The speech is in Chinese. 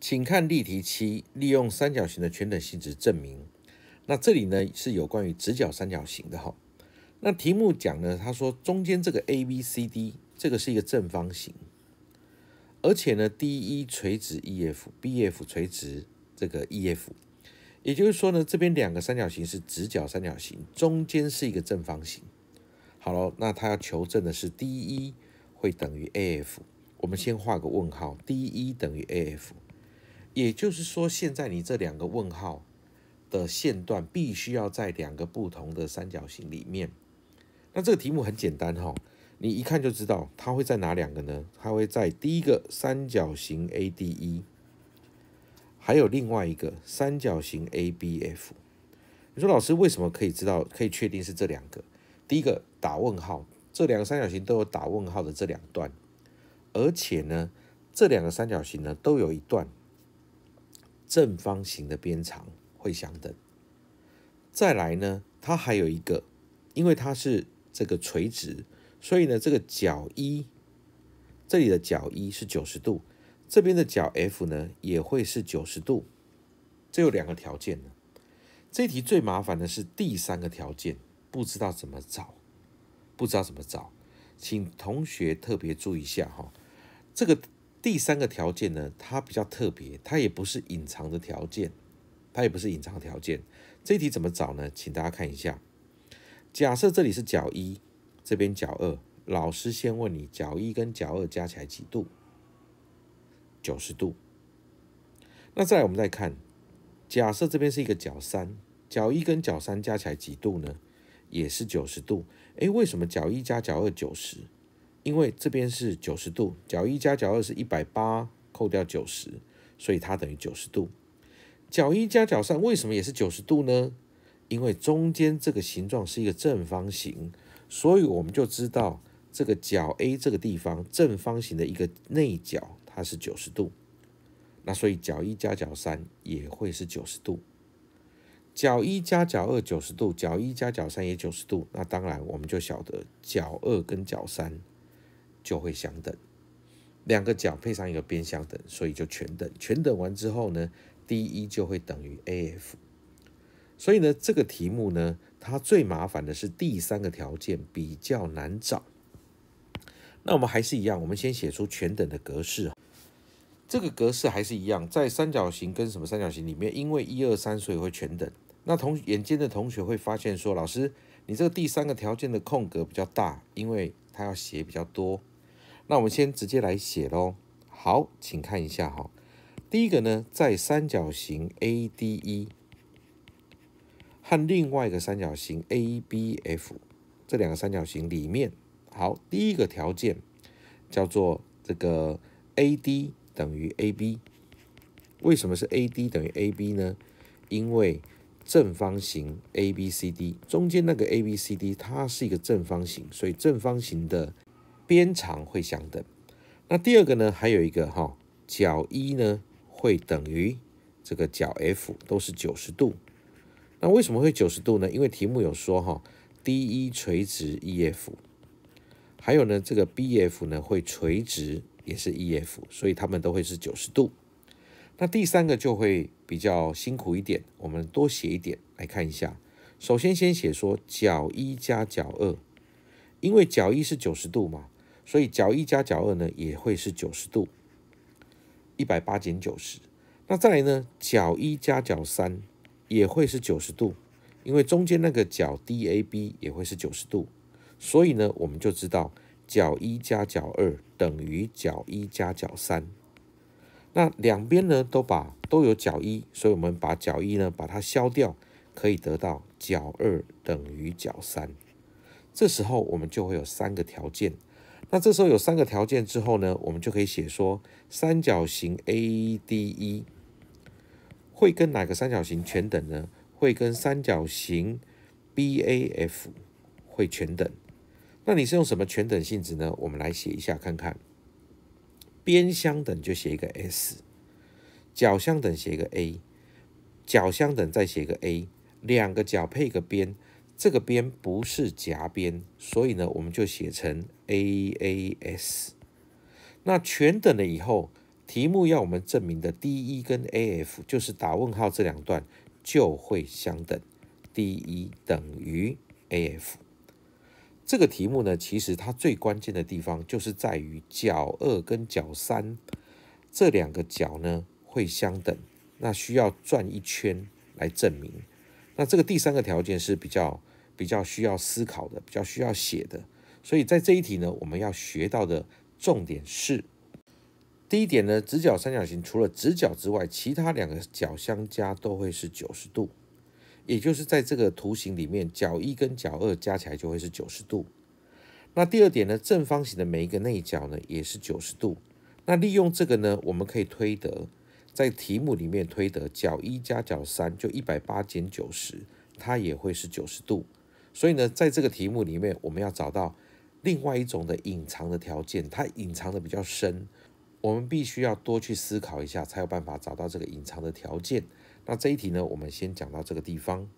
请看例题七，利用三角形的全等性质证明。那这里呢是有关于直角三角形的哈。那题目讲呢，他说中间这个 A B C D 这个是一个正方形，而且呢 D E 垂直 E F，B F 垂直这个 E F，也就是说呢，这边两个三角形是直角三角形，中间是一个正方形。好了，那他要求证的是 D E 会等于 A F。我们先画个问号，D E 等于 A F。也就是说，现在你这两个问号的线段必须要在两个不同的三角形里面。那这个题目很简单哈，你一看就知道它会在哪两个呢？它会在第一个三角形 ADE，还有另外一个三角形 ABF。你说老师为什么可以知道，可以确定是这两个？第一个打问号，这两个三角形都有打问号的这两段，而且呢，这两个三角形呢都有一段。正方形的边长会相等。再来呢，它还有一个，因为它是这个垂直，所以呢，这个角一，这里的角一是九十度，这边的角 F 呢也会是九十度。这有两个条件呢。这题最麻烦的是第三个条件，不知道怎么找，不知道怎么找，请同学特别注意一下哈，这个。第三个条件呢，它比较特别，它也不是隐藏的条件，它也不是隐藏条件。这题怎么找呢？请大家看一下，假设这里是角一，这边角二，老师先问你角一跟角二加起来几度？九十度。那再来我们再看，假设这边是一个角三，角一跟角三加起来几度呢？也是九十度。哎，为什么角一加角二九十？因为这边是九十度，角一加角二是一百八，扣掉九十，所以它等于九十度。角一加角三为什么也是九十度呢？因为中间这个形状是一个正方形，所以我们就知道这个角 A 这个地方正方形的一个内角它是九十度。那所以角一加角三也会是九十度。角一加角二九十度，角一加角三也九十度，那当然我们就晓得角二跟角三。就会相等，两个角配上一个边相等，所以就全等。全等完之后呢，D 一就会等于 AF。所以呢，这个题目呢，它最麻烦的是第三个条件比较难找。那我们还是一样，我们先写出全等的格式。这个格式还是一样，在三角形跟什么三角形里面，因为一二三，所以会全等。那同眼尖的同学会发现说，老师，你这个第三个条件的空格比较大，因为它要写比较多。那我们先直接来写喽。好，请看一下哈。第一个呢，在三角形 ADE 和另外一个三角形 ABF 这两个三角形里面。好，第一个条件叫做这个 AD 等于 AB。为什么是 AD 等于 AB 呢？因为正方形 ABCD 中间那个 ABCD 它是一个正方形，所以正方形的。边长会相等。那第二个呢？还有一个哈，角一呢会等于这个角 F 都是九十度。那为什么会九十度呢？因为题目有说哈，DE 垂直 EF，还有呢，这个 BF 呢会垂直也是 EF，所以它们都会是九十度。那第三个就会比较辛苦一点，我们多写一点来看一下。首先先写说角一加角二，因为角一是九十度嘛。所以角一加角二呢，也会是九十度，一百八减九十。那再来呢，角一加角三也会是九十度，因为中间那个角 DAB 也会是九十度。所以呢，我们就知道角一加角二等于角一加角三。那两边呢都把都有角一，所以我们把角一呢把它消掉，可以得到角二等于角三。这时候我们就会有三个条件。那这时候有三个条件之后呢，我们就可以写说，三角形 ADE 会跟哪个三角形全等呢？会跟三角形 BAF 会全等。那你是用什么全等性质呢？我们来写一下看看。边相等就写一个 S，角相等写一个 A，角相等再写一个 A，两个角配一个边。这个边不是夹边，所以呢，我们就写成 AAS。那全等了以后，题目要我们证明的 DE 跟 AF，就是打问号这两段就会相等，DE 等于 AF。这个题目呢，其实它最关键的地方就是在于角二跟角三这两个角呢会相等，那需要转一圈来证明。那这个第三个条件是比较比较需要思考的，比较需要写的。所以在这一题呢，我们要学到的重点是：第一点呢，直角三角形除了直角之外，其他两个角相加都会是九十度，也就是在这个图形里面，角一跟角二加起来就会是九十度。那第二点呢，正方形的每一个内角呢也是九十度。那利用这个呢，我们可以推得。在题目里面推得角一加角三就一百八减九十，它也会是九十度。所以呢，在这个题目里面，我们要找到另外一种的隐藏的条件，它隐藏的比较深，我们必须要多去思考一下，才有办法找到这个隐藏的条件。那这一题呢，我们先讲到这个地方。